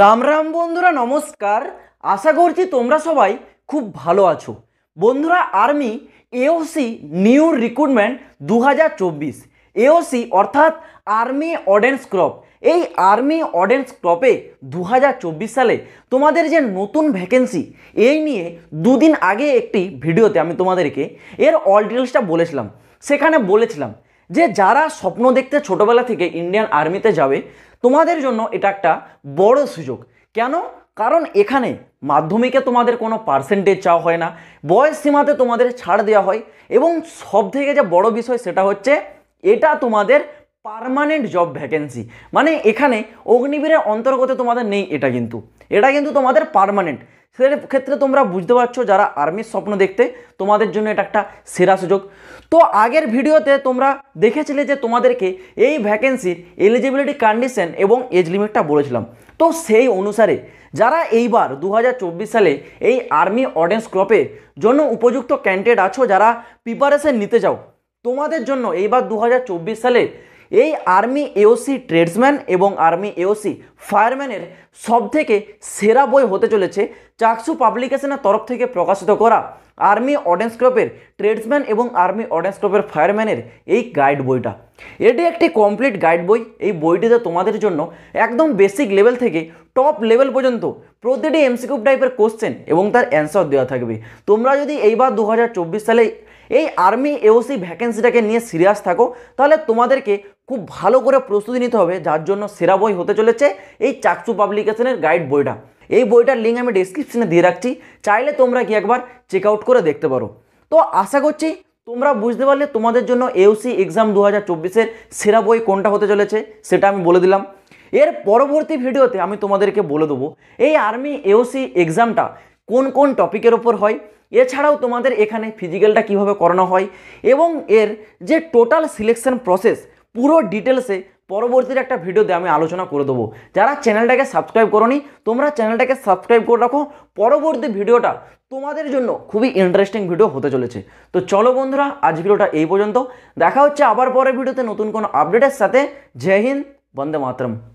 রাম রাম বন্ধুরা নমস্কার আশা করছি তোমরা সবাই খুব ভালো আছো বন্ধুরা আর্মি এওসি নিউ রিক্রুটমেন্ট দু হাজার চব্বিশ এওসি অর্থাৎ আর্মি অর্ডেন্স ক্রপ এই আর্মি অর্ডেন্স ক্রপে দু সালে তোমাদের যে নতুন ভ্যাকেন্সি এই নিয়ে দুদিন আগে একটি ভিডিওতে আমি তোমাদেরকে এর অল ডিটেলসটা বলেছিলাম সেখানে বলেছিলাম যে যারা স্বপ্ন দেখতে ছোটোবেলা থেকে ইন্ডিয়ান আর্মিতে যাবে তোমাদের জন্য এটা একটা বড় সুযোগ কেন কারণ এখানে মাধ্যমিকে তোমাদের কোনো পার্সেন্টেজ চাওয়া হয় না বয়স সীমাতে তোমাদের ছাড় দেওয়া হয় এবং সব থেকে যে বড় বিষয় সেটা হচ্ছে এটা তোমাদের পারমানেন্ট জব ভ্যাকেন্সি মানে এখানে অগ্নিবীরের অন্তর্গত তোমাদের নেই এটা কিন্তু এটা কিন্তু তোমাদের পারমানেন্ট ক্ষেত্রে তোমরা বুঝতে পারছো যারা আর্মির স্বপ্ন দেখতে তোমাদের জন্য এটা একটা সেরা সুযোগ তো আগের ভিডিওতে তোমরা দেখেছিলে যে তোমাদেরকে এই ভ্যাকেন্সির এলিজিবিলিটি কন্ডিশন এবং এজ লিমিটটা বলেছিলাম তো সেই অনুসারে যারা এইবার দু সালে এই আর্মি অডিয়েন্স ক্রপে জন্য উপযুক্ত ক্যান্ডিডেট আছো যারা প্রিপারেশন নিতে চাও তোমাদের জন্য এইবার দু সালে এই আর্মি এওসি ট্রেডসম্যান এবং আর্মি এওসি ফায়ারম্যানের সবথেকে সেরা বই হতে চলেছে চাকসু পাবলিকেশনের তরফ থেকে প্রকাশিত করা আর্মি অডেন্স ক্রপের ট্রেডসম্যান এবং আর্মি অডেন্স ক্রপের ফায়ারম্যানের এই গাইড বইটা এটি একটি কমপ্লিট গাইড বই এই বইটিতে তোমাদের জন্য একদম বেসিক লেভেল থেকে টপ লেভেল পর্যন্ত প্রতিটি এমসিকিউব টাইপের কোশ্চেন এবং তার অ্যান্সার দেওয়া থাকবে তোমরা যদি এইবার দু সালে এই আর্মি এওসি ভ্যাকেন্সিটাকে নিয়ে সিরিয়াস থাকো তাহলে তোমাদেরকে খুব ভালো করে প্রস্তুতি নিতে হবে যার জন্য সেরা বই হতে চলেছে এই চাকসু পাবলিকেশনের গাইড বইটা এই বইটার লিঙ্ক আমি ডিসক্রিপশনে দিয়ে রাখছি চাইলে তোমরা কি একবার চেক আউট করে দেখতে পারো তো আশা করছি তোমরা বুঝতে পারলে তোমাদের জন্য এওসি এক্সাম দু হাজার সেরা বই কোনটা হতে চলেছে সেটা আমি বলে দিলাম এর পরবর্তী ভিডিওতে আমি তোমাদেরকে বলে দেবো এই আর্মি এওসি এক্সামটা কোন কোন টপিকের ওপর হয় এছাড়াও তোমাদের এখানে ফিজিক্যালটা কিভাবে করানো হয় এবং এর যে টোটাল সিলেকশন প্রসেস পুরো ডিটেলসে পরবর্তীর একটা ভিডিওতে আমি আলোচনা করে দেবো যারা চ্যানেলটাকে সাবস্ক্রাইব করনি তোমরা চ্যানেলটাকে সাবস্ক্রাইব করে রাখো পরবর্তী ভিডিওটা তোমাদের জন্য খুবই ইন্টারেস্টিং ভিডিও হতে চলেছে তো চলো বন্ধুরা আজ ভিডিওটা এই পর্যন্ত দেখা হচ্ছে আবার পরের ভিডিওতে নতুন কোনো আপডেটের সাথে জয় হিন্দ বন্দে মাতরম